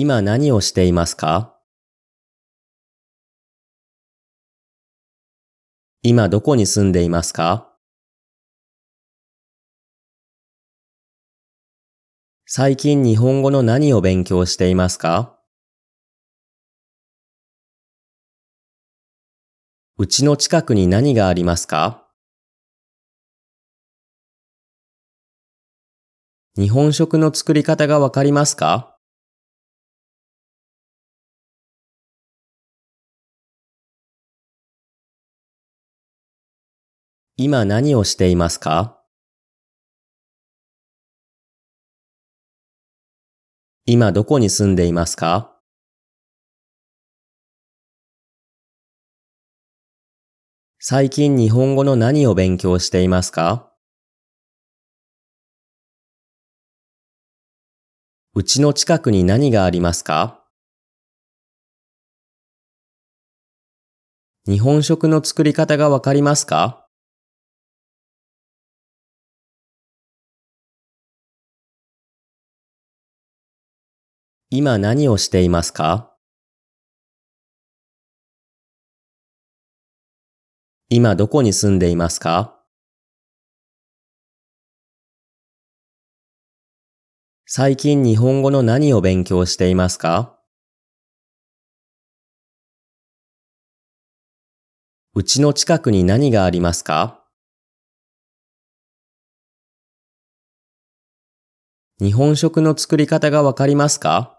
今何をしていますか今どこに住んでいますか最近日本語の何を勉強していますかうちの近くに何がありますか日本食の作り方がわかりますか今何をしていますか今どこに住んでいますか最近日本語の何を勉強していますかうちの近くに何がありますか日本食の作り方がわかりますか今何をしていますか今どこに住んでいますか最近日本語の何を勉強していますかうちの近くに何がありますか日本食の作り方がわかりますか